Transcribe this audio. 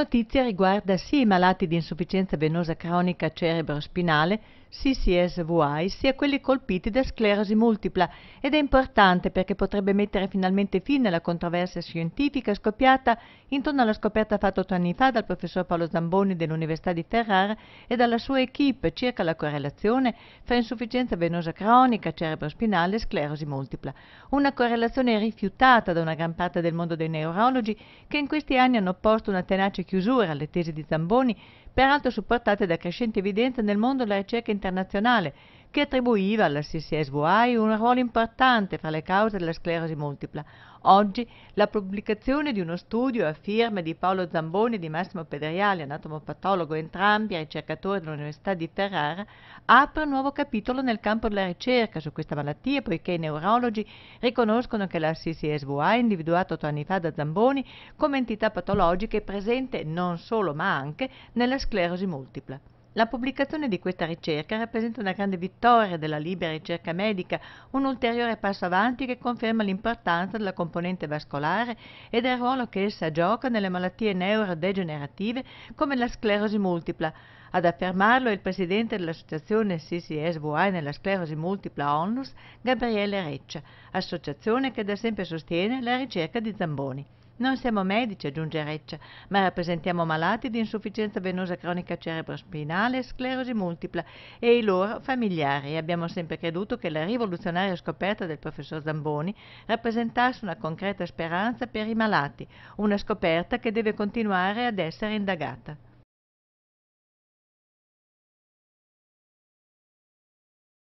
La notizia riguarda sia i malati di insufficienza venosa cronica cerebrospinale, CCSVI, sia quelli colpiti da sclerosi multipla ed è importante perché potrebbe mettere finalmente fine alla controversia scientifica scoppiata intorno alla scoperta fatta otto anni fa dal professor Paolo Zamboni dell'Università di Ferrara e dalla sua equip circa la correlazione fra insufficienza venosa cronica cerebrospinale e sclerosi multipla. Una correlazione rifiutata da una gran parte del mondo dei neurologi che in questi anni hanno posto una tenace chiusura alle tesi di Zamboni, peraltro supportate da crescente evidenza nel mondo della ricerca internazionale, che attribuiva alla CCSVI un ruolo importante fra le cause della sclerosi multipla. Oggi la pubblicazione di uno studio a firma di Paolo Zamboni e di Massimo Pedriali, anatomopatologo entrambi ricercatori dell'Università di Ferrara, apre un nuovo capitolo nel campo della ricerca su questa malattia poiché i neurologi riconoscono che la CCSVI, individuata otto anni fa da Zamboni, come entità patologica è presente non solo ma anche nella sclerosi multipla. La pubblicazione di questa ricerca rappresenta una grande vittoria della libera ricerca medica, un ulteriore passo avanti che conferma l'importanza della componente vascolare e del ruolo che essa gioca nelle malattie neurodegenerative come la sclerosi multipla. Ad affermarlo è il presidente dell'associazione CCSVI nella sclerosi multipla ONLUS, Gabriele Reccia, associazione che da sempre sostiene la ricerca di Zamboni. Non siamo medici, aggiunge Reccia, ma rappresentiamo malati di insufficienza venosa cronica cerebrospinale e sclerosi multipla e i loro familiari. Abbiamo sempre creduto che la rivoluzionaria scoperta del professor Zamboni rappresentasse una concreta speranza per i malati, una scoperta che deve continuare ad essere indagata.